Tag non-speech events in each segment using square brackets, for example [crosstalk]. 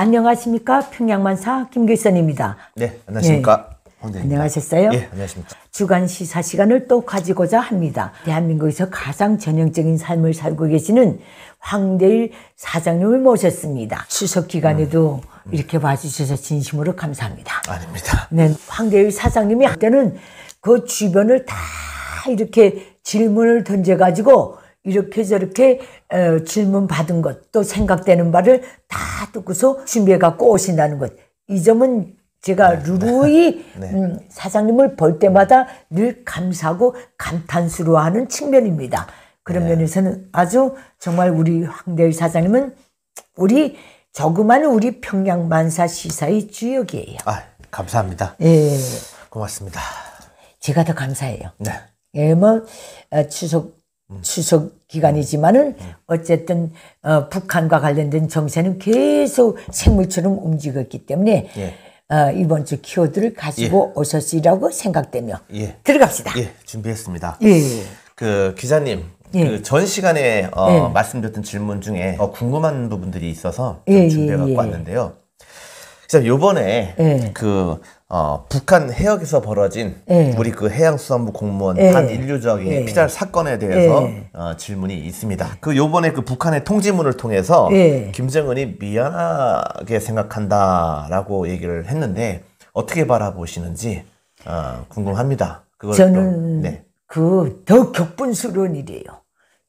안녕하십니까 평양만사 김길선입니다. 네, 안녕하십니까. 예. 네. 황제 안녕하셨어요? 예, 안녕하십니까. 주간 시사 시간을 또 가지고자 합니다. 대한민국에서 가장 전형적인 삶을 살고 계시는 황대일 사장님을 모셨습니다. 추석 기간에도 음, 음. 이렇게 와주셔서 진심으로 감사합니다. 아닙니다. 네, 황대일 사장님이 그때는 그 주변을 다 이렇게 질문을 던져가지고 이렇게 저렇게 어, 질문 받은 것, 또 생각되는 말을 다 듣고서 준비해 갖고 오신다는 것. 이 점은 제가 네. 루루이 [laughs] 네. 음, 사장님을 볼 때마다 늘 감사하고 감탄스러워하는 측면입니다. 그런 네. 면에서는 아주 정말 우리 황대일 사장님은 우리 조그만 우리 평양 만사 시사의 주역이에요. 아, 감사합니다. 예. 고맙습니다. 제가 더 감사해요. 네. 예, 뭐 어, 추석 추석 음. 기간이지만은 음, 음. 어쨌든 어, 북한과 관련된 정세는 계속 생물처럼 움직였기 때문에 예. 어, 이번 주 키워드를 가지고 예. 오셨으리라고 생각되며 예. 들어갑시다. 예, 준비했습니다. 예. 그 기자님 예. 그전 시간에 어, 예. 말씀드렸던 질문 중에 어, 궁금한 부분들이 있어서 예, 준비해 갖고 왔는데요. 자, 요번에 그 어, 북한 해역에서 벌어진 예. 우리 그 해양수산부 공무원 예. 반인류적인 예. 피살 사건에 대해서 예. 어, 질문이 있습니다. 그 요번에 그 북한의 통지문을 통해서 예. 김정은이 미안하게 생각한다라고 얘기를 했는데 어떻게 바라보시는지 어, 궁금합니다. 그걸 저는 네. 그 더 격분스러운 일이에요.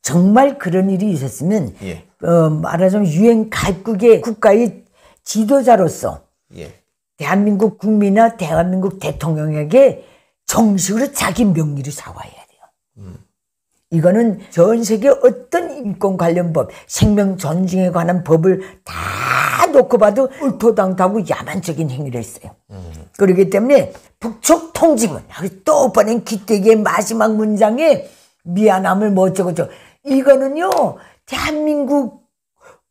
정말 그런 일이 있었으면 예. 어, 말하자면 유엔 각국의 국가의 지도자로서 예. 대한민국 국민이나 대한민국 대통령에게 정식으로 자기 명의를 사과해야 돼요. 음. 이거는 전 세계 어떤 인권 관련 법, 생명 존중에 관한 법을 다 놓고 봐도 울토당토하고 야만적인 행위를 했어요. 음. 그렇기 때문에 북촉 통지문, 또 번엔 기대기의 마지막 문장에 미안함을 뭐어쩌고저 이거는요, 대한민국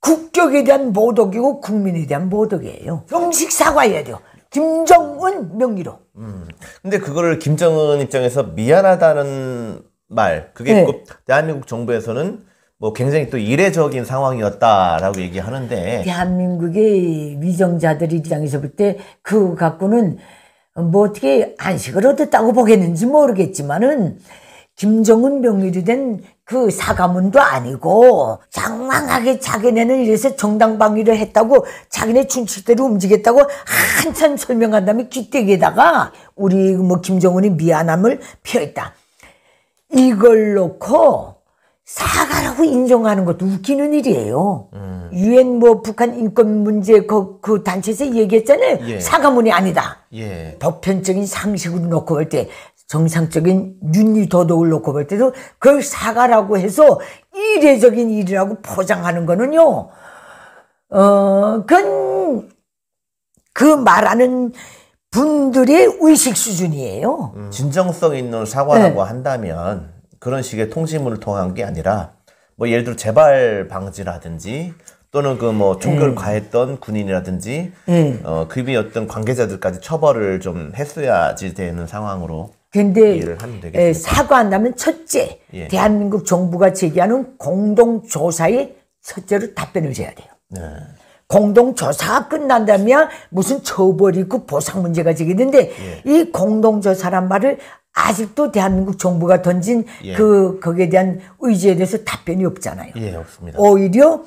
국격에 대한 모독이고 국민에 대한 모독이에요. 정식 사과해야 돼요. 김정은 명의로. 음. 근데 그거를 김정은 입장에서 미안하다는 말, 그게 네. 대한민국 정부에서는 뭐 굉장히 또 이례적인 상황이었다라고 얘기하는데 대한민국의 위정자들 입장에서 볼 때 그 갖고는 뭐 어떻게 안식을 얻었다고 보겠는지 모르겠지만은 김정은 명의로 된 그 사과문도 아니고 장황하게 자기네는 이래서 정당방위를 했다고 자기네 춘추대로 움직였다고 한참 설명한 다음에 귀때기에다가 우리 뭐 김정은이 미안함을 표했다. 이걸 놓고 사과라고 인정하는 것도 웃기는 일이에요. 음. 유엔 음. 뭐 북한 인권 문제 그, 그 단체에서 얘기했잖아요. 예. 사과문이 아니다. 예. 보편적인 상식으로 놓고 볼때 정상적인 윤리도덕을 놓고 볼 때도 그걸 사과라고 해서 이례적인 일이라고 포장하는 거는요, 어, 그건 그 말하는 분들의 의식 수준이에요. 음, 진정성 있는 사과라고 네. 한다면 그런 식의 통신문을 통한 게 아니라 뭐 예를 들어 재발 방지라든지 또는 그 뭐 총결 음. 과했던 군인이라든지 음. 어, 그의 어떤 관계자들까지 처벌을 좀 했어야지 되는 상황으로 근데 사과 한다면 첫째 예. 대한민국 정부가 제기하는 공동조사의 첫째로 답변을 줘야 돼요. 네. 공동조사가 끝난다면 무슨 처벌이 있고 보상 문제가 지겠는데 예. 이 공동조사란 말을 아직도 대한민국 정부가 던진 예. 그 거기에 대한 의지에 대해서 답변이 없잖아요. 예, 없습니다. 오히려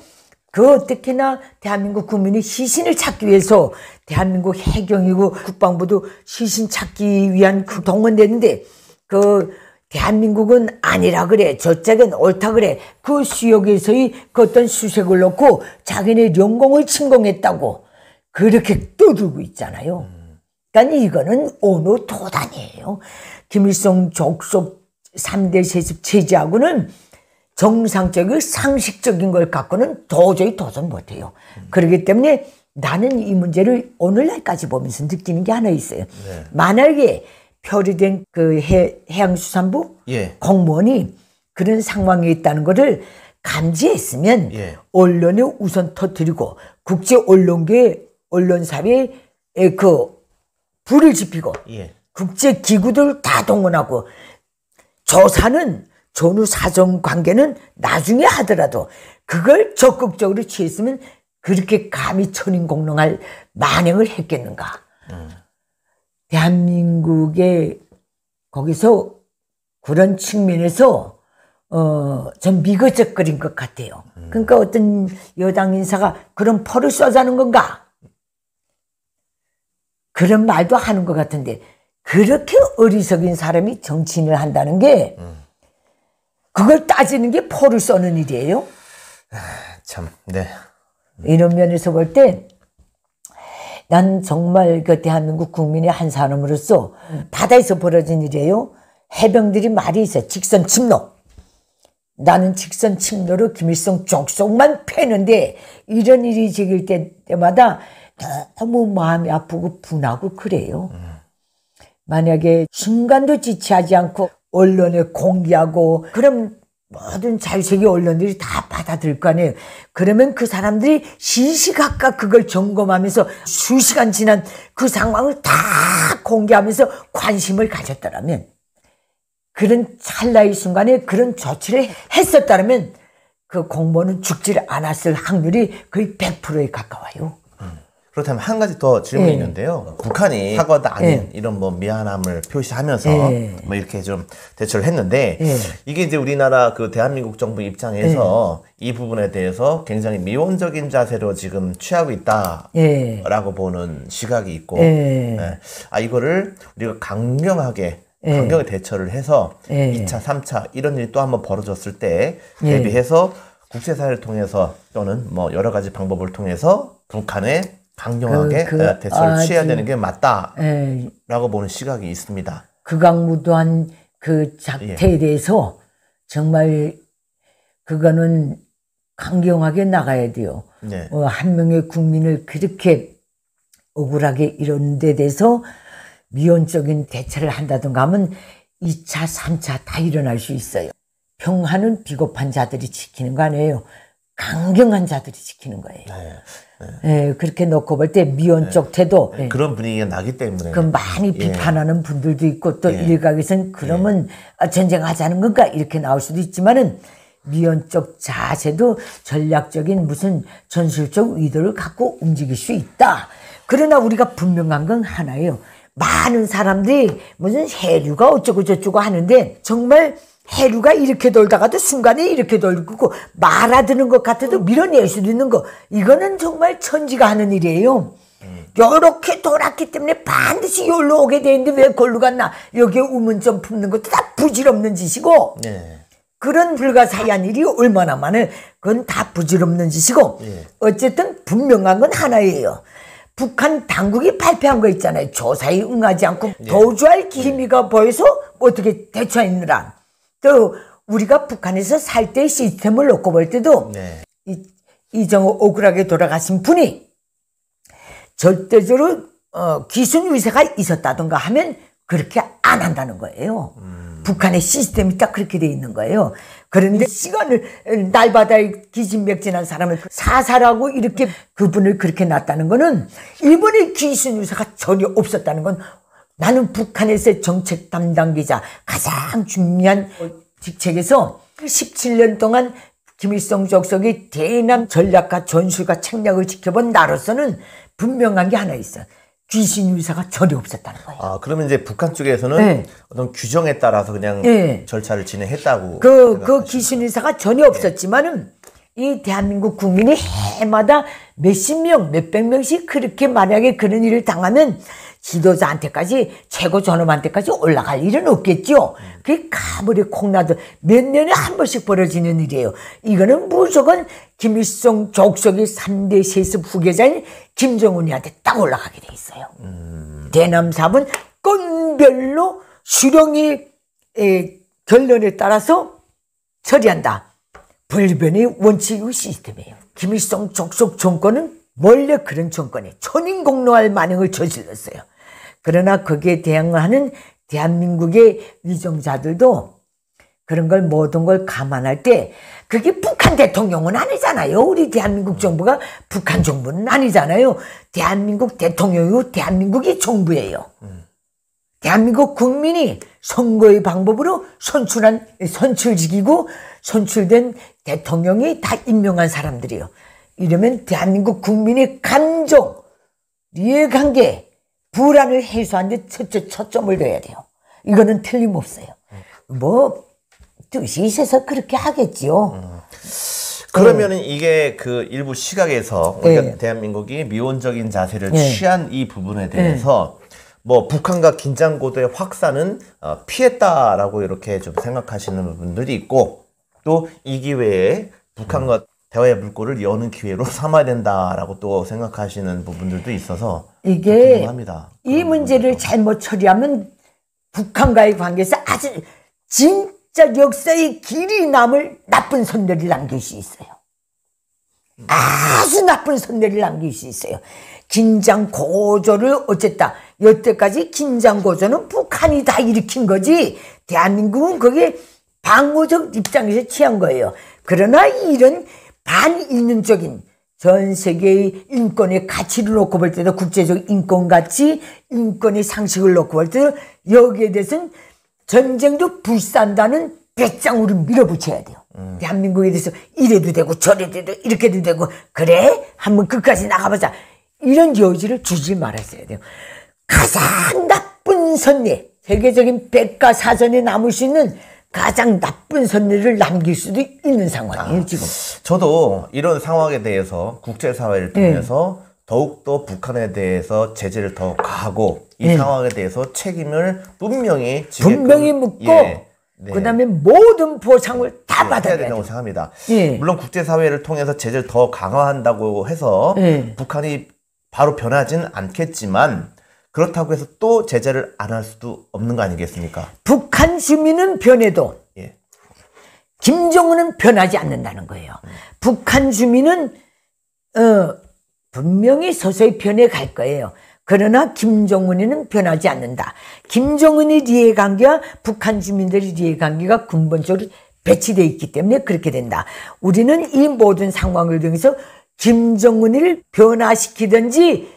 그 어떻게나 대한민국 국민이 시신을 찾기 위해서 대한민국 해경이고 국방부도 시신 찾기 위한 그 동원되는데 그 대한민국은 아니라 그래 저짝은 옳다 그래 그 수역에서의 그 어떤 수색을 놓고 자기네 영공을 침공했다고 그렇게 떠들고 있잖아요. 그러니까 이거는 어느 도단이에요. 김일성 족속 3대 세습 체제하고는 정상적인 상식적인 걸 갖고는 도저히 도전 못해요. 음. 그렇기 때문에 나는 이 문제를 오늘날까지 보면서 느끼는 게 하나 있어요. 네. 만약에 표류된 그 해, 해양수산부 예. 공무원이 그런 상황에 있다는 것을 감지했으면 예. 언론에 우선 터뜨리고 국제 언론계 언론사에 그 불을 지피고 예. 국제 기구들 다 동원하고 조사는 전후 사정 관계는 나중에 하더라도 그걸 적극적으로 취했으면 그렇게 감히 천인공론할 만행을 했겠는가. 음. 대한민국의 거기서 그런 측면에서 어, 좀 미거적거린 것 같아요. 음. 그러니까 어떤 여당 인사가 그런 퍼를 써자는 건가? 그런 말도 하는 것 같은데, 그렇게 어리석인 사람이 정치인을 한다는 게, 음. 그걸 따지는 게 포를 써는 일이에요? 참, 네. 이런 면에서 볼 때, 난 정말 그 대한민국 국민의 한 사람으로서 바다에서 벌어진 일이에요. 해병들이 말이 있어요. 직선 침노. 나는 직선 침노로 김일성 쪽속만 패는데 이런 일이 지길 때마다 너무 마음이 아프고 분하고 그래요. 음. 만약에 순간도 지체하지 않고 언론에 공개하고 그럼 모든 자유세계 언론들이 다 받아들일 거 아니에요. 그러면 그 사람들이 시시각각 그걸 점검하면서 수시간 지난 그 상황을 다 공개하면서 관심을 가졌더라면 그런 찰나의 순간에 그런 조치를 했었다면 그 공무원은 죽지 않았을 확률이 거의 100%에 가까워요. 그렇다면 한 가지 더 질문이 예. 있는데요. 북한이 사과도 아닌 예. 이런 뭐 미안함을 표시하면서 예. 뭐 이렇게 좀 대처를 했는데 이게 이제 우리나라 그 대한민국 정부 입장에서 이 부분에 대해서 굉장히 미온적인 자세로 지금 취하고 있다라고 보는 시각이 있고 아 이거를 우리가 강경하게 강경하게 대처를 해서 예. 2차, 3차 이런 일이 또 한 번 벌어졌을 때 대비해서 국제사회를 통해서 또는 뭐 여러 가지 방법을 통해서 북한의 강경하게 그, 그, 어, 대처를 아, 취해야 되는 게 맞다라고 예. 보는 시각이 있습니다. 극악무도한 그 작태에 예. 대해서 정말 그거는 강경하게 나가야 돼요. 네. 어, 한 명의 국민을 그렇게 억울하게 이런 데 대해서 미온적인 대처를 한다든가 하면 2차, 3차 다 일어날 수 있어요. 평화는 비겁한 자들이 지키는 거 아니에요. 강경한 자들이 지키는 거예요. 네, 네. 예, 그렇게 놓고 볼 때 미온적 네. 태도 예. 그런 분위기가 나기 때문에 그 많이 예. 비판하는 분들도 있고 또 예. 일각에선 예. 그러면 아, 전쟁하자는 건가 이렇게 나올 수도 있지만은 미연적 자세도 전략적인 무슨 전술적 의도를 갖고 움직일 수 있다. 그러나 우리가 분명한 건 하나예요. 많은 사람들이 무슨 해류가 어쩌고 저쩌고 하는데 정말 해루가 이렇게 돌다가도 순간에 이렇게 돌고 말아드는 것 같아도 밀어낼 수도 있는 거 이거는 정말 천지가 하는 일이에요. 요렇게 돌았기 때문에 반드시 여기로 오게 되는데 왜 골로 갔나 여기에 우문점 품는 것도 다 부질없는 짓이고 네. 그런 불가사의한 일이 얼마나 많을 그건 다 부질없는 짓이고 네. 어쨌든 분명한 건 하나예요 북한 당국이 발표한 거 있잖아요 조사에 응하지 않고 네. 도주할 기미가 보여서 어떻게 대처했느라 또 우리가 북한에서 살 때 시스템을 놓고 볼 때도 네. 이, 이정호 억울하게 돌아가신 분이 절대적으로 어, 기순 유세가 있었다던가 하면 그렇게 안 한다는 거예요. 음. 북한의 시스템이 딱 그렇게 돼 있는 거예요. 그런데 시간을 날마다 기진맥진한 사람을 사살하고 이렇게 그분을 그렇게 놨다는 거는 일본의 기순 유사가 전혀 없었다는 건 나는 북한에서의 정책 담당 기자 가장 중요한 직책에서 17년 동안 김일성 족속이 대남 전략과 전술과 책략을 지켜본 나로서는 분명한 게 하나 있어. 귀신 유사가 전혀 없었다는 거예요. 아, 그러면 이제 북한 쪽에서는 네. 어떤 규정에 따라서 그냥 네. 절차를 진행했다고. 그, 생각하시면. 그 귀신 유사가 전혀 없었지만은 네. 이 대한민국 국민이 해마다 몇십 명, 몇백 명씩 그렇게 만약에 그런 일을 당하면 지도자한테까지 최고 전업한테까지 올라갈 일은 없겠죠. 그게 가버리 콩나도 몇 년에 한 번씩 벌어지는 일이에요. 이거는 무조건 김일성 족속의 3대 세습 후계자인 김정은이한테 딱 올라가게 돼 있어요. 음. 대남 사분 건별로 수령이 에, 결론에 따라서 처리한다. 불변의 원칙의 시스템이에요. 김일성 적속 정권은 원래 그런 정권에 천인공노할 만행을 저질렀어요. 그러나 거기에 대항하는 대한민국의 위정자들도 그런 걸 모든 걸 감안할 때 그게 북한 대통령은 아니잖아요. 우리 대한민국 정부가 북한 정부는 아니잖아요. 대한민국 대통령이고 대한민국이 정부예요. 음. 대한민국 국민이 선거의 방법으로 선출한 선출직이고 선출된 대통령이 다 임명한 사람들이요. 이러면 대한민국 국민의 감정, 이해관계, 불안을 해소하는 데 초점을 둬야 돼요. 이거는 틀림없어요. 뭐 뜻이 있어서 그렇게 하겠지요. 음. 그러면은 네. 이게 그 일부 시각에서 우리가 네. 대한민국이 미온적인 자세를 네. 취한 이 부분에 대해서 네. 뭐 북한과 긴장 고도의 확산은 어, 피했다라고 이렇게 좀 생각하시는 분들이 있고 또 이 기회에 북한과 대화의 물꼬를 여는 기회로 [laughs] 삼아야 된다라고 또 생각하시는 부분들도 있어서 이게 이 문제를 잘못 처리하면 북한과의 관계에서 아주 진짜 역사의 길이 남을 나쁜 선례를 남길 수 있어요. 아주 나쁜 선례를 남길 수 있어요. 긴장 고조를 어쨌다. 여태까지 긴장 고조는 북한이 다 일으킨 거지. 대한민국은 그게 방어적 입장에서 취한 거예요. 그러나 이런 반인륜적인 전 세계의 인권의 가치를 놓고 볼 때도 국제적 인권 가치, 인권의 상식을 놓고 볼 때도 여기에 대해서는 전쟁도 불산다는 배짱으로 밀어붙여야 돼요. 음. 대한민국에 대해서 이래도 되고 저래도 되고 이렇게도 되고 그래 한번 끝까지 나가보자. 이런 여지를 주지 말았어야 돼요. 가장 나쁜 선례, 세계적인 백과사전에 남을 수 있는 가장 나쁜 선례를 남길 수도 있는 상황이에요, 아, 지금. 저도 이런 상황에 대해서 국제사회를 네. 통해서 네. 더욱더 북한에 대해서 제재를 더 가하고 이 네. 상황에 대해서 책임을 분명히 지게끔, 분명히 묻고 예, 네. 그다음에 모든 보상을 다 예, 받아야 된다고 생각합니다. 예. 물론 국제사회를 통해서 제재를 더 강화한다고 해서 예. 북한이 바로 변하진 않겠지만 그렇다고 해서 또 제재를 안 할 수도 없는 거 아니겠습니까? 북한 시민은 변해도 예. 김정은은 변하지 않는다는 거예요. 음. 북한 주민은 어, 분명히 서서히 변해갈 거예요. 그러나 김정은이는 변하지 않는다. 김정은의 이해관계와 북한 주민들의 이해관계가 근본적으로 배치되어 있기 때문에 그렇게 된다. 우리는 이 모든 상황을 통해서 김정은을 변화시키든지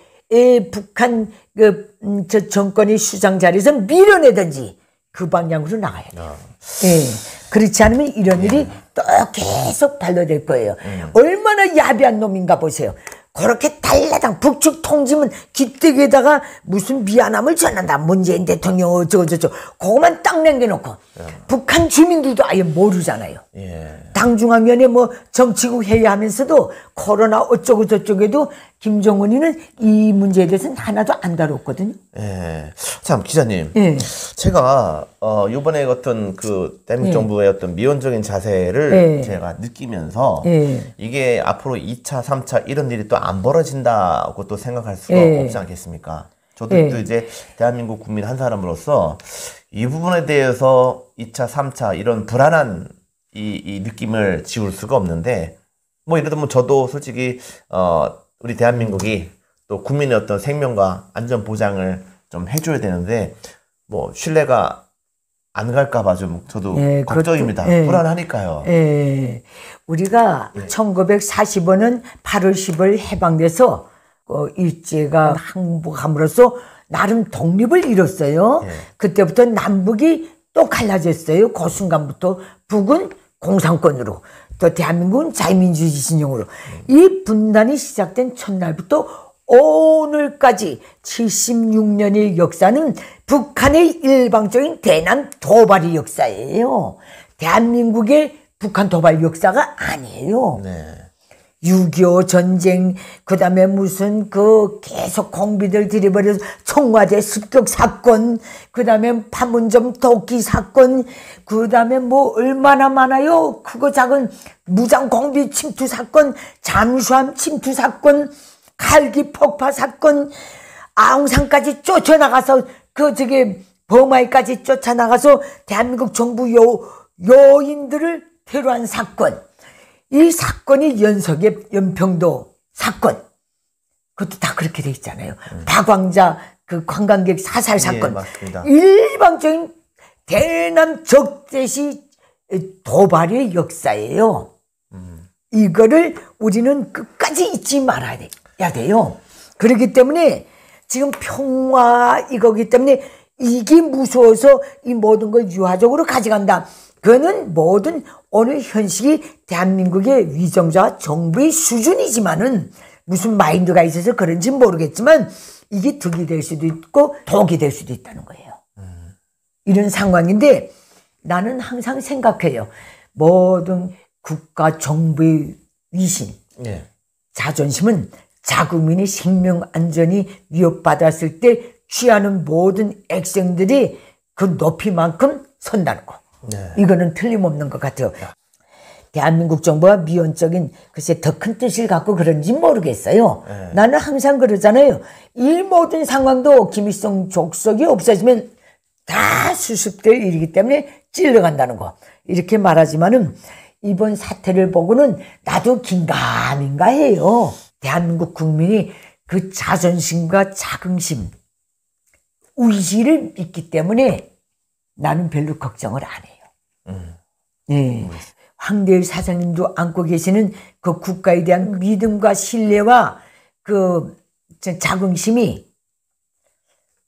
북한 그, 음, 저 정권이 수장 자리에서 밀어내든지 그 방향으로 나가야 돼요. 아. 예. 네. 그렇지 않으면 이런 일이 예. 또 계속 발로될 거예요. 음. 얼마나 야비한 놈인가 보세요. 그렇게 달라당 북측 통지문 기뜩에다가 무슨 미안함을 전한다. 문재인 대통령 어쩌고저쩌고 그것만 딱 남겨놓고 예. 북한 주민들도 아예 모르잖아요. 예. 당중앙위원회 뭐 정치국 회의하면서도 코로나 어쩌고저쩌고해도 김정은이는 이 문제에 대해서는 하나도 안 다뤘거든요. 예. 참 기자님. 예. 제가 어 요번에 어떤 그대민 예. 정부의 어떤 미온적인 자세를 예. 제가 느끼면서 예. 이게 앞으로 2차, 3차 이런 일이 또 안 벌어진다고 또 생각할 수가 예. 없지 않겠습니까? 저도 이제 대한민국 국민 한 사람으로서 이 부분에 대해서 2차, 3차 이런 불안한 이, 이 느낌을 지울 수가 없는데 뭐 예를 들면 저도 솔직히 어 우리 대한민국이 또 국민의 어떤 생명과 안전 보장을 좀 해줘야 되는데 뭐 신뢰가 안 갈까봐 좀 저도 예, 그렇죠. 걱정입니다. 그것도, 예, 불안하니까요. 예, 우리가 예. 1945년 8월 10일 해방돼서 그 일제가 항복함으로써 나름 독립을 이뤘어요. 예. 그때부터 남북이 또 갈라졌어요. 그 순간부터 북은 공산권으로 또 대한민국은 자유민주주의 진영으로 이 분단이 시작된 첫날부터 오늘까지 76년의 역사는 북한의 일방적인 대남 도발의 역사예요. 대한민국의 북한 도발 역사가 아니에요. 네. 6.25 전쟁, 그 다음에 무슨 그 계속 공비들 들이버려서 청와대 습격 사건, 그 다음에 판문점 도끼 사건, 그 다음에 뭐 얼마나 많아요? 크고 작은 무장 공비 침투 사건, 잠수함 침투 사건, 칼기 폭파 사건, 아웅산까지 쫓아나가서 그 저기 범하이까지 쫓아나가서 대한민국 정부 요, 요인들을 테러한 사건. 이 사건이 연석의 연평도 사건 그것도 다 그렇게 돼 있잖아요. 음. 박광자 그 관광객 사살 예, 사건 예, 일방적인 대남 적대시 도발의 역사예요. 음. 이거를 우리는 끝까지 잊지 말아야 돼요. 그렇기 때문에 지금 평화 이거기 때문에 이게 무서워서 이 모든 걸 유화적으로 가져간다. 그거는 모든 어느 현실이 대한민국의 위정자와 정부의 수준이지만은 무슨 마인드가 있어서 그런지 모르겠지만 이게 득이 될 수도 있고 독이 될 수도 있다는 거예요. 음. 이런 상황인데 나는 항상 생각해요. 모든 국가 정부의 위신, 네. 자존심은 자국민의 생명 안전이 위협받았을 때 취하는 모든 액션들이 그 높이만큼 선다는 거. 네. 이거는 틀림없는 것 같아요. 네. 대한민국 정부가 미온적인 글쎄 더 큰 뜻을 갖고 그런지 모르겠어요. 네. 나는 항상 그러잖아요. 이 모든 상황도 김일성 족속이 없어지면 다 수습될 일이기 때문에 찔러간다는 거. 이렇게 말하지만은 이번 사태를 보고는 나도 긴가민가 해요. 대한민국 국민이 그 자존심과 자긍심, 의지를 믿기 때문에 나는 별로 걱정을 안 해요. 네. 황대일 사장님도 안고 계시는 그 국가에 대한 믿음과 신뢰와 그 자긍심이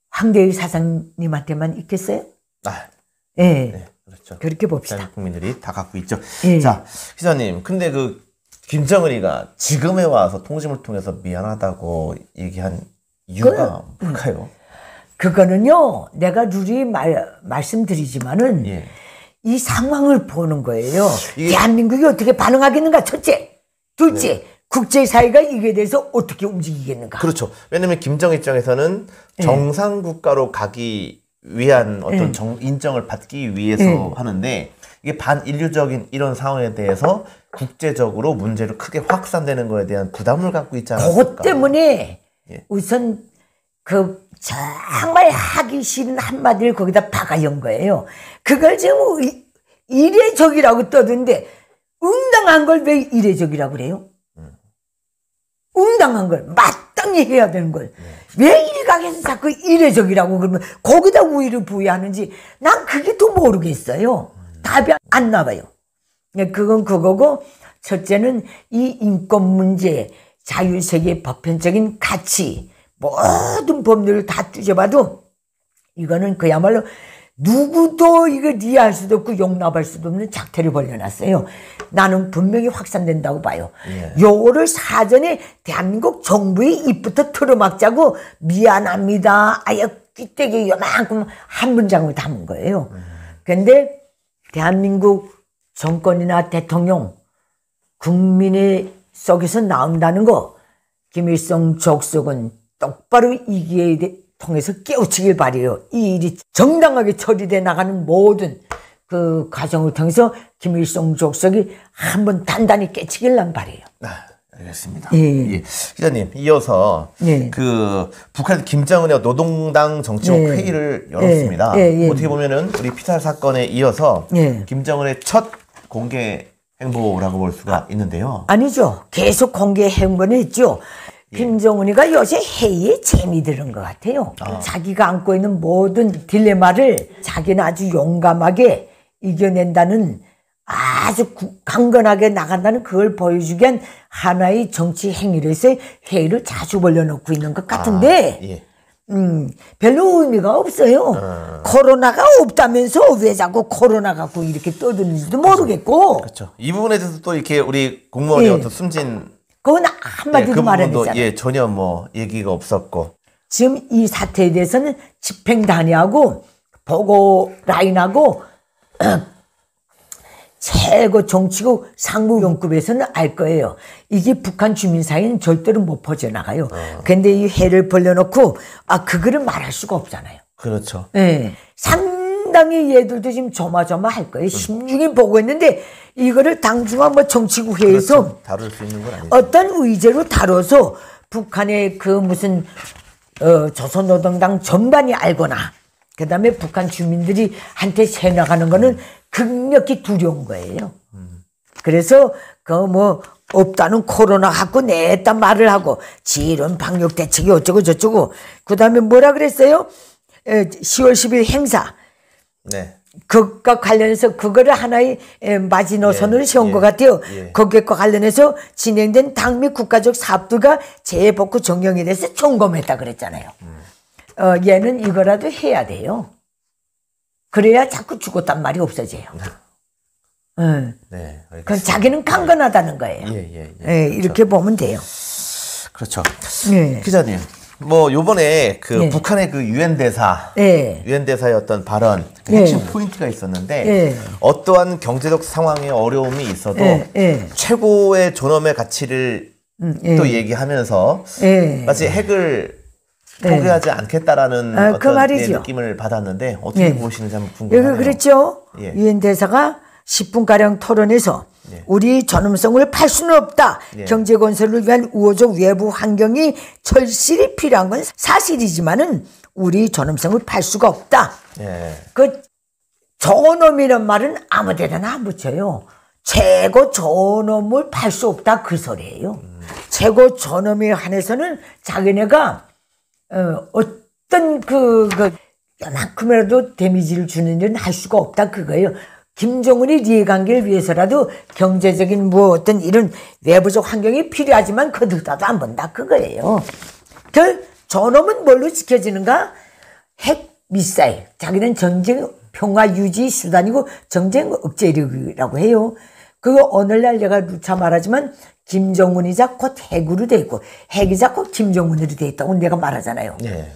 황대일 사장님한테만 있겠어요? 아, 네. 네. 그렇죠. 그렇게 봅시다. 국민들이 다 갖고 있죠. 네. 자, 기자님, 근데 그 김정은이가 지금에 와서 통신을 통해서 미안하다고 얘기한 이유가 그, 뭘까요? 그거는요, 내가 누리 말, 말씀드리지만은 예. 이 상황을 보는 거예요. 이게... 대한민국이 어떻게 반응하겠는가 첫째, 둘째. 네. 국제사회가 이거에 서 어떻게 움직이겠는가. 그렇죠. 왜냐면 김정 입장에서는 네. 정상 국가로 가기 위한 어떤 네. 정, 인정을 받기 위해서 네. 하는데 이게 반인류적인 이런 상황에 대해서 국제적으로 문제로 크게 확산되는 거에 대한 부담을 갖고 있지 않습니까? 그것 때문에 예. 우선 그 정말 하기 싫은 한마디를 거기다 박아연 거예요. 그걸 지금 이례적이라고 떠드데 응당한 걸 왜 이례적이라고 그래요? 응당한 음. 걸 마땅히 해야 되는 걸왜 네. 일각에서 자꾸 이례적이라고 그러면 거기다 우위를 부여하는지 난 그게 더 모르겠어요. 음. 답이 안 나와요. 네, 그건 그거고 첫째는 이 인권 문제, 자유세계 보편적인 가치 모든 법률을 다 뒤져봐도 이거는 그야말로 누구도 이거 이해할 수도 없고 용납할 수도 없는 작태를 벌려놨어요. 나는 분명히 확산된다고 봐요. 예. 요거를 사전에 대한민국 정부의 입부터 틀어막자고 미안합니다. 아예 끼때기 요만큼 한 문장을 담은 거예요. 그런데 대한민국 정권이나 대통령 국민의 속에서 나온다는 거 김일성 족속은 똑바로 이 기회에 통해서 깨우치길 바래요. 이 일이 정당하게 처리돼 나가는 모든 그 과정을 통해서 김일성 족속이 한번 단단히 깨치길 난 바래요. 아, 알겠습니다. 예. 예. 기자님, 이어서 예. 그 북한 김정은의 노동당 정치국 예. 회의를 열었습니다. 예, 예, 예. 어떻게 보면은 우리 피살 사건에 이어서 김정은의 첫 공개 행보라고 볼 수가 있는데요. 아니죠. 계속 공개 행보는 했죠. 예. 김정은이가 요새 회의에 재미 들은 것 같아요. 아. 자기가 안고 있는 모든 딜레마를 자기는 아주 용감하게 이겨낸다는 아주 강건하게 나간다는 그걸 보여주기 위한 하나의 정치 행위로서 회의를 자주 벌려놓고 있는 것 같은데 아, 예. 음, 별로 의미가 없어요. 음. 코로나가 없다면서 왜 자꾸 코로나 갖고 이렇게 떠드는지도 모르겠고. 그렇죠. 이 부분에 대해서 또 이렇게 우리 공무원의 예. 어떤 숨진 그건 한마디도 네, 예, 말안했잖아요 예, 전혀 뭐 얘기가 없었고. 지금 이 사태에 대해서는 집행단위하고 보고 라인하고 [clears throat] 최고 정치국 상무용급에서는 알 거예요. 이게 북한 주민 사이는 절대로 못 퍼져나가요. 어. 근데 이 해를 벌려놓고 아 그거를 말할 수가 없잖아요. 그렇죠. 예. 네. 상당히 얘들도 지금 조마조마할 거예요. 16인 음. 보고 있는데 이거를 당중앙 뭐 정치국회에서 그렇죠. 다룰 수 있는 건 아니죠. 어떤 의제로 다뤄서 북한의 그 무슨 어, 조선노동당 전반이 알거나 그다음에 북한 주민들이 한테 새 나가는 거는 극력히 두려운 거예요. 그래서 그 뭐 없다는 코로나 갖고 냈다 말을 하고 지론 방역 대책이 어쩌고 저쩌고 그다음에 뭐라 그랬어요? 10월 10일 행사. 네. 그것과 관련해서 그거를 하나의 마지노선을 예, 세운 예, 것 같아요. 예. 거기과 관련해서 진행된 당미 국가적 사업들과 재복구 정령에 대해서 점검했다 그랬잖아요. 음. 어, 얘는 이거라도 해야 돼요. 그래야 자꾸 죽었단 말이 없어져요. 네, 예. 네 알겠그 자기는 강건하다는 거예요. 예, 예, 예, 예 그렇죠. 이렇게 보면 돼요. 그렇죠. 기자님. 뭐 요번에 그 네. 북한의 그 유엔 대사 예. 유엔 대사의 어떤 발언 그 예. 핵심 네. 포인트가 있었는데 어떠한 경제적 상황의 어려움이 있어도 최고의 존엄의 가치를 음, 또 얘기하면서 마치 핵을 포기하지 않겠다라는 아, 그 어떤 그 느낌을 받았는데 어떻게 보시는지 한번 궁금해요. 그렇죠. 유엔 대사가 10분 가량 토론에서 예. 우리 전음성을 팔 수는 없다. 예. 경제 건설을 위한 우호적 외부 환경이 절실히 필요한 건 사실이지만은 우리 전음성을 팔 수가 없다. 예. 그 저놈이란 말은 아무데나 안 붙여요. 최고 저놈을 팔 수 없다 그 소리예요. 음. 최고 저놈에 한해서는 자기네가 어, 어떤 그, 그 요만큼이라도 데미지를 주는 일은 할 수가 없다 그거예요. 김정은이 이해관계를 네 위해서라도 경제적인 뭐 어떤 이런 외부적 환경이 필요하지만 그 누다도 안 본다 그거예요. 결 저놈은 뭘로 지켜지는가? 핵 미사일. 자기는 전쟁 평화 유지 수단이고 전쟁 억제력이라고 해요. 그 오늘날 내가 누차 말하지만 김정은이자 곧 핵으로 돼 있고 핵이자 곧 김정은으로 돼 있다고 내가 말하잖아요. 네.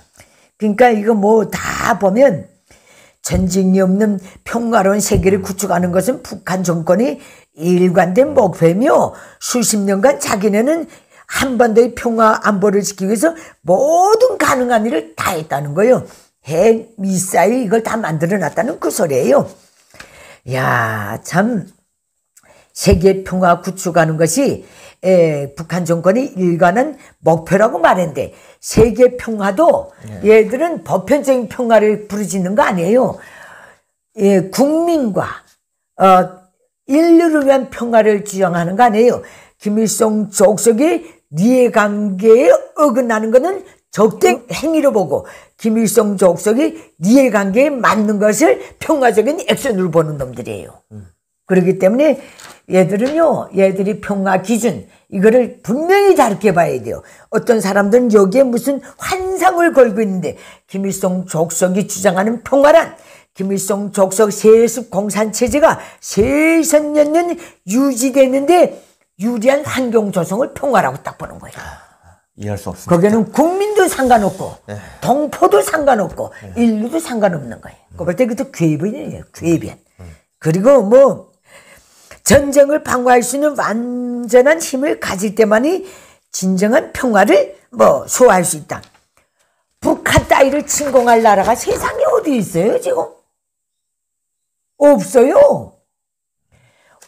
그러니까 이거 뭐 다 보면 전쟁이 없는 평화로운 세계를 음. 구축하는 것은 북한 정권이 일관된 음. 목표이며 수십 년간 자기네는 한반도의 평화 안보를 지키기 위해서 모든 가능한 일을 다 했다는 거예요. 핵, 미사일 이걸 다 만들어 놨다는 그 소리예요. 야, 참 세계 평화 구축하는 것이 에, 북한 정권이 일관한 목표라고 말했는데 세계 평화도 예. 얘들은 보편적인 평화를 부르짖는 거 아니에요. 예, 국민과 어, 인류를 위한 평화를 주장하는 거 아니에요. 김일성 족속이 이해관계에 어긋나는 것은 적대 행위로 보고 김일성 족속이 이해관계에 맞는 것을 평화적인 액션으로 보는 놈들이에요. 음. 그렇기 때문에 얘들은요, 얘들이 평화 기준, 이거를 분명히 다르게 봐야 돼요. 어떤 사람들은 여기에 무슨 환상을 걸고 있는데, 김일성 족속이 주장하는 평화란, 김일성 족속 세습 공산체제가 세선 년년 유지되는데, 유리한 환경 조성을 평화라고 딱 보는 거예요. 아, 이해할 수 없습니다. 거기는 국민도 상관없고 네. 동포도 상관없고 네. 인류도 상관없는 거예요. 음. 그볼 때 그것도 괴변이에요. 괴변. 음. 그리고 뭐 전쟁을 방어할 수 있는 완전한 힘을 가질 때만이 진정한 평화를 뭐 소화할 수 있다. 북한 따위를 침공할 나라가 세상에 어디 있어요 지금? 없어요.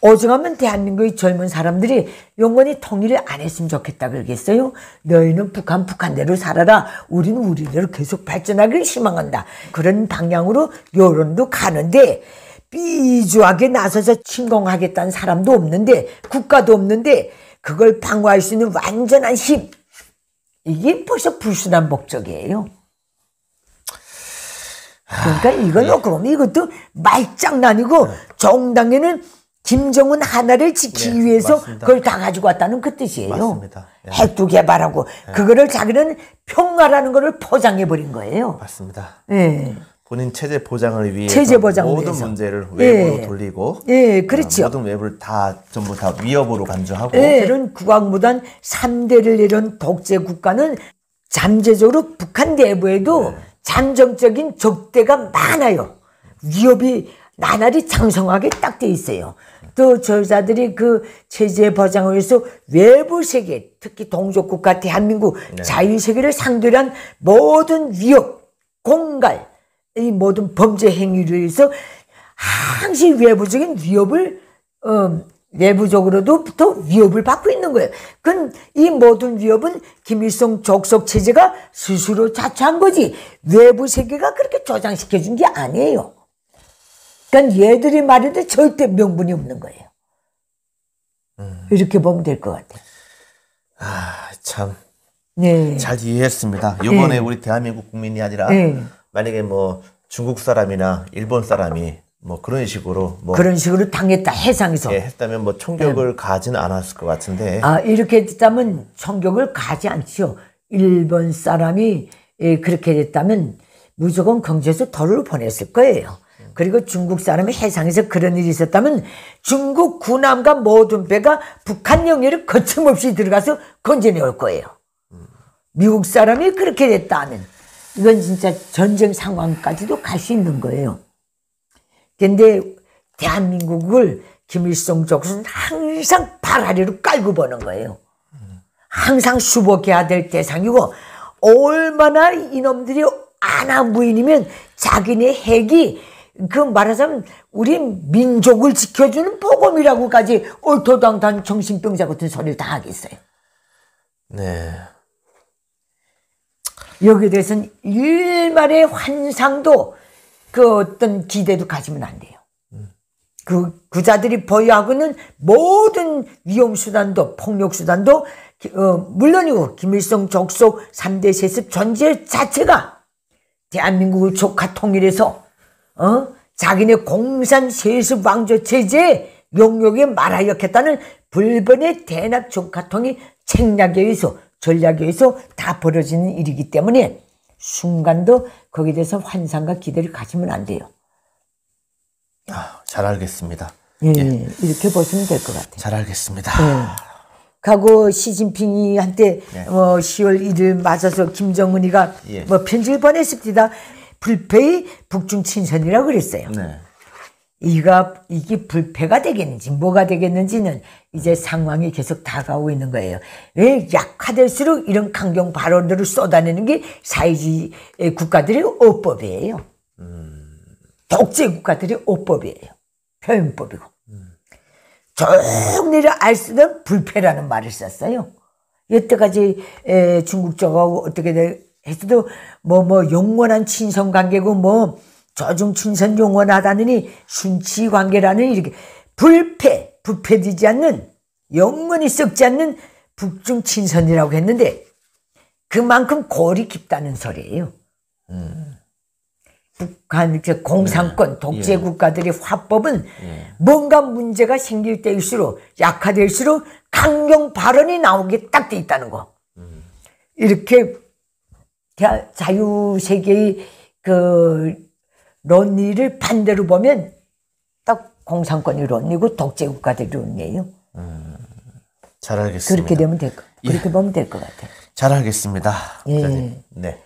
오죽하면 대한민국의 젊은 사람들이 영원히 통일을 안 했으면 좋겠다 그러겠어요? 너희는 북한 북한대로 살아라. 우리는 우리대로 계속 발전하길 희망한다. 그런 방향으로 여론도 가는데 삐주하게 나서서 침공하겠다는 사람도 없는데 국가도 없는데 그걸 방어할 수 있는 완전한 힘 이게 벌써 불순한 목적이에요. 그러니까 아, 이건 예. 그럼 이것도 말장난이고 예. 정당에는 김정은 하나를 지키기 예, 위해서 그걸 다 가지고 왔다는 그 뜻이에요. 맞습니다. 핵도 예. 개발하고 그거를 자기는 평화라는 거를 포장해 버린 거예요. 맞습니다. 예. 본인 체제 보장을 위해 체제 모든 위해서. 문제를 예. 외부로 예. 돌리고 예, 그렇죠. 모든 외부를 다 전부 다 위협으로 간주하고 예. 이런 국왕보단 3대를 이룬 독재 국가는 잠재적으로 북한 내부에도 네. 잠정적인 적대가 많아요. 위협이 나날이 장성하게 딱 돼 있어요. 또 저자들이 그 체제 보장을 위해서 외부 세계, 특히 동족 국가 대한민국 네. 자유 세계를 상대로 한 모든 위협, 공갈, 이 모든 범죄 행위를위해서 항시 외부적인 위협을 어, 내부적으로도부터 위협을 받고 있는 거예요. 그건 이 모든 위협은 김일성 적속 체제가 스스로 자초한 거지 외부 세계가 그렇게 조장시켜 준 게 아니에요. 그러니까 얘들이 말해도 절대 명분이 없는 거예요. 음. 이렇게 보면 될 것 같아요. 아, 참. 네. 잘 이해했습니다. 이번에 네. 우리 대한민국 국민이 아니라 네. 만약에 뭐 중국 사람이나 일본 사람이 뭐 그런 식으로 뭐 그런 식으로 당했다 해상에서 예, 했다면 뭐 총격을 네. 가진 않았을 것 같은데 아 이렇게 했다면 총격을 가지 않지요 일본 사람이 예, 그렇게 됐다면 무조건 경제에서 덜로 보냈을 거예요 그리고 중국 사람이 해상에서 그런 일이 있었다면 중국 군함과 모든 배가 북한 영해를 거침없이 들어가서 건져내올 거예요 미국 사람이 그렇게 됐다면 이건 진짜 전쟁 상황까지도 갈 수 있는 거예요. 근데 대한민국을 김일성 쪽은 항상 발아래로 깔고 보는 거예요. 항상 수복해야 될 대상이고 얼마나 이놈들이 아나무인이면 자기네 핵이 그 말하자면 우리 민족을 지켜주는 보검이라고까지 얼토당당 정신병자 같은 소리를 다 하겠어요. 네. 여기에 대해서는 일말의 환상도 그 어떤 기대도 가지면 안 돼요. 그, 그자들이 보유하고는 모든 위험수단도, 폭력수단도, 어, 물론이고, 김일성 적속 3대 세습 전제 자체가 대한민국을 조카 통일해서, 어? 자기네 공산 세습 왕조 체제의 명령에 말하였겠다는 불본의 대납 조카통이 책략에 의해서 전략에 서다 벌어지는 일이기 때문에 순간도 거기에 대해서 환상과 기대를 가지면 안 돼요. 아, 잘 알겠습니다. 예, 예. 예 이렇게 보시면 될 것 같아요. 잘 알겠습니다. 예. 가고 시진핑이 한때 예. 뭐 10월 1일 맞아서 김정은이가 예. 뭐 편지를 보냈습니다. 불패의 북중 친선이라고 그랬어요. 네. 이가 이게 불패가 되겠는지 뭐가 되겠는지는 이제 상황이 계속 다가오는 거예요. 왜 약화될수록 이런 강경 발언들을 쏟아내는 게 사회주의 국가들의 오법이에요. 독재 국가들의 오법이에요. 표현법이고. 음. 리를알 수는 불패라는 말을 썼어요. 여태까지 에, 중국 쪽하고 어떻게 했어도 뭐뭐 뭐, 영원한 친선 관계고 뭐 저중충선 용원하다느니 순치관계라는 이렇게 불패, 부패되지 않는 영원히 썩지 않는 북중친선이라고 했는데 그만큼 골이 깊다는 소리예요. 음. 북한 이제 공산권 네. 독재 예. 국가들의 화법은 예. 뭔가 문제가 생길 때일수록 약화될수록 강경 발언이 나오게 딱 돼 있다는 거. 음. 이렇게 자유 세계의 그 런니를 반대로 보면 딱 공산권이 런니고 독재 국가들이 런니예요. 음, 잘 알겠습니다. 그렇게 되면 될 거. 예. 그렇게 보면 될것 같아요. 잘 알겠습니다. 예. 부 네.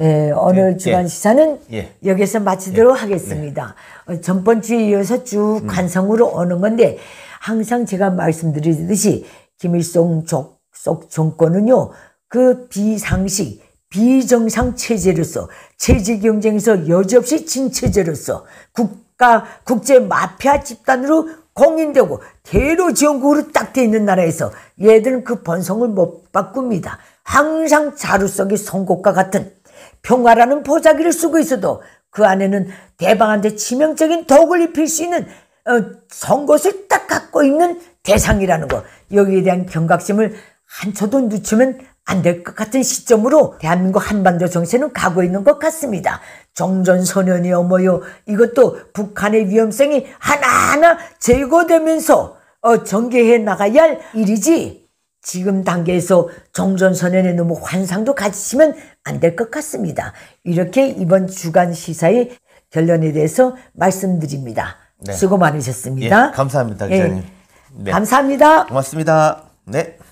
예, 오늘 예. 주간 시사는 예. 여기서 마치도록 하겠습니다. 네. 어, 전번 주에 이어서 쭉 음. 관성으로 오는 건데 항상 제가 말씀드리듯이 김일성 족, 속 정권은요 그 비상식 비정상 체제로서 체제 경쟁에서 여지없이 진체제로서 국가 국제 마피아 집단으로 공인되고 대로지원국으로 딱 돼 있는 나라에서 얘들은 그 번성을 못 바꿉니다. 항상 자루성이 선곡과 같은 평화라는 보자기를 쓰고 있어도 그 안에는 대방한테 치명적인 덕을 입힐 수 있는 어, 선것을 딱 갖고 있는 대상이라는 거 여기에 대한 경각심을 한 초도 늦추면 안 될 것 같은 시점으로 대한민국 한반도 정세는 가고 있는 것 같습니다. 종전선언이요 뭐요 이것도 북한의 위험성이 하나하나 제거되면서 어, 전개해 나가야 할 일이지 지금 단계에서 종전선언에 너무 환상도 가지시면 안 될 것 같습니다. 이렇게 이번 주간 시사의 결론에 대해서 말씀드립니다. 네. 수고 많으셨습니다. 예, 감사합니다, 기자님. 예. 네. 감사합니다. 고맙습니다. 네.